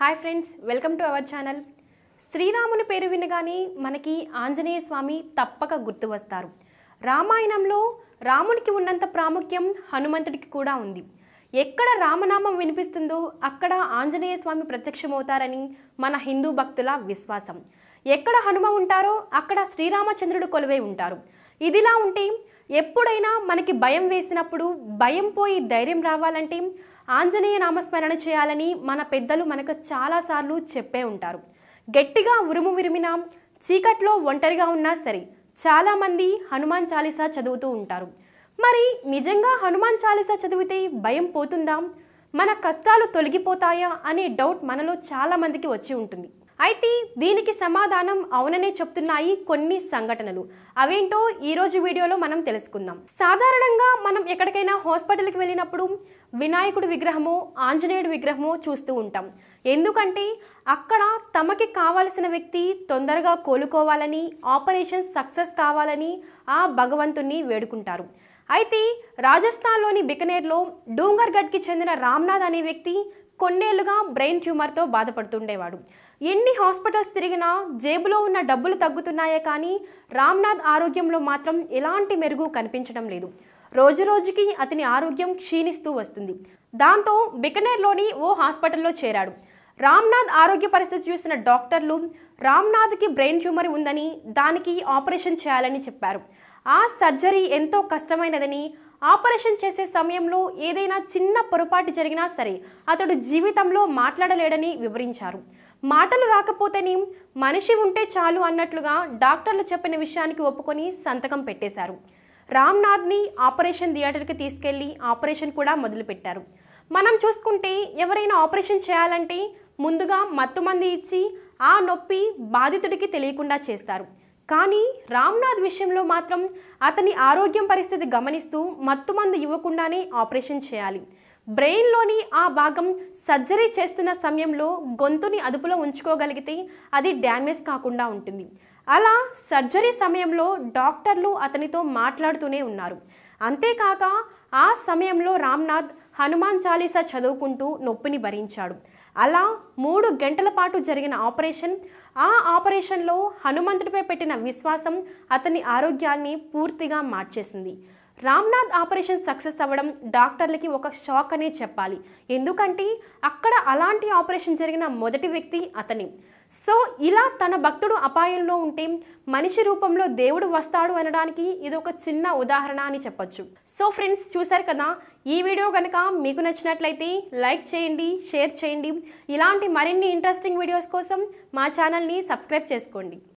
hi friends welcome to our channel శ్రీరాముని పేరు వినగానే మనకి ఆంజనేయ స్వామి తప్పక గుర్తు వస్తారు రామాయణంలో రామునికి ఉన్నంత ప్రాముఖ్యం హనుమంతుడికి కూడా ఉంది ఎక్కడ రామనామం వినిపిస్తుందో అక్కడ ఆంజనేయ స్వామి ప్రత్యక్షమవుతారని మన హిందూ భక్తుల విశ్వాసం ఎక్కడ హనుమ ఉంటారో అక్కడ శ్రీరామచంద్రుడు కొలువై ఉంటారు ఇదిలా ఉంటే ఎప్పుడైనా మనకి భయం వేసినప్పుడు భయం పోయి ధైర్యం రావాలంటే ఆంజనేయ నామస్మరణ చేయాలని మన పెద్దలు మనకు చాలాసార్లు చెప్పే ఉంటారు గట్టిగా ఉరుము విరిమినా చీకట్లో ఒంటరిగా ఉన్నా సరే చాలామంది హనుమాన్ చాలీసా చదువుతూ ఉంటారు మరి నిజంగా హనుమాన్ చాలీసా చదివితే భయం పోతుందా మన కష్టాలు తొలగిపోతాయా అనే డౌట్ మనలో చాలామందికి వచ్చి ఉంటుంది అయితే దీనికి సమాధానం అవుననే చెప్తున్నాయి కొన్ని సంఘటనలు అవేంటో ఈరోజు వీడియోలో మనం తెలుసుకుందాం సాధారణంగా మనం ఎక్కడికైనా హాస్పిటల్కి వెళ్ళినప్పుడు వినాయకుడి విగ్రహమో ఆంజనేయుడి విగ్రహమో చూస్తూ ఉంటాం ఎందుకంటే అక్కడ తమకి కావలసిన వ్యక్తి తొందరగా కోలుకోవాలని ఆపరేషన్ సక్సెస్ కావాలని ఆ భగవంతుణ్ణి వేడుకుంటారు అయితే రాజస్థాన్లోని బికనేర్లో డూంగర్గఢ్కి చెందిన రామ్నాథ్ అనే వ్యక్తి కొన్నేళ్లుగా బ్రెయిన్ ట్యూమర్తో బాధపడుతుండేవాడు ఎన్ని హాస్పిటల్స్ తిరిగినా జేబులో ఉన్న డబ్బులు తగ్గుతున్నాయే కానీ రామ్నాథ్ ఆరోగ్యంలో మాత్రం ఎలాంటి మెరుగు కనిపించడం లేదు రోజురోజుకి అతని ఆరోగ్యం క్షీణిస్తూ వస్తుంది దాంతో బికనేర్లోని ఓ హాస్పిటల్లో చేరాడు రామ్నాథ్ ఆరోగ్య పరిస్థితి చూసిన డాక్టర్లు రామ్నాథ్కి బ్రెయిన్ ట్యూమర్ ఉందని దానికి ఆపరేషన్ చేయాలని చెప్పారు ఆ సర్జరీ ఎంతో కష్టమైనదని ఆపరేషన్ చేసే సమయంలో ఏదైనా చిన్న పొరపాటు జరిగినా సరే అతడు జీవితంలో మాట్లాడలేడని వివరించారు మాటలు రాకపోతేనే మనిషి ఉంటే చాలు అన్నట్లుగా డాక్టర్లు చెప్పిన విషయానికి ఒప్పుకొని సంతకం పెట్టేశారు రామ్నాథ్ని ఆపరేషన్ థియేటర్కి తీసుకెళ్లి ఆపరేషన్ కూడా మొదలుపెట్టారు మనం చూసుకుంటే ఎవరైనా ఆపరేషన్ చేయాలంటే ముందుగా మత్తుమంది ఇచ్చి ఆ నొప్పి బాధితుడికి తెలియకుండా చేస్తారు కానీ రామ్నాథ్ విషయంలో మాత్రం అతని ఆరోగ్యం పరిస్థితి గమనిస్తూ మత్తుమందు ఇవ్వకుండానే ఆపరేషన్ చేయాలి బ్రెయిన్లోని ఆ భాగం సర్జరీ చేస్తున్న సమయంలో గొంతుని అదుపులో ఉంచుకోగలిగితే అది డ్యామేజ్ కాకుండా ఉంటుంది అలా సర్జరీ సమయంలో డాక్టర్లు అతనితో మాట్లాడుతూనే ఉన్నారు అంతేకాక ఆ సమయంలో రామ్నాథ్ హనుమాన్ చాలీసా చదువుకుంటూ నొప్పిని భరించాడు అలా మూడు గంటల పాటు జరిగిన ఆపరేషన్ ఆ ఆపరేషన్లో హనుమంతుడిపై పెట్టిన విశ్వాసం అతని ఆరోగ్యాన్ని పూర్తిగా మార్చేసింది రామ్నాథ్ ఆపరేషన్ సక్సెస్ అవ్వడం డాక్టర్లకి ఒక షాక్ అనే చెప్పాలి ఎందుకంటే అక్కడ అలాంటి ఆపరేషన్ జరిగిన మొదటి వ్యక్తి అతని సో ఇలా తన భక్తుడు అపాయంలో ఉంటే మనిషి రూపంలో దేవుడు వస్తాడు అనడానికి ఇది ఒక చిన్న ఉదాహరణ అని చెప్పొచ్చు సో ఫ్రెండ్స్ చూశారు కదా ఈ వీడియో కనుక మీకు నచ్చినట్లయితే లైక్ చేయండి షేర్ చేయండి ఇలాంటి మరిన్ని ఇంట్రెస్టింగ్ వీడియోస్ కోసం మా ఛానల్ని సబ్స్క్రైబ్ చేసుకోండి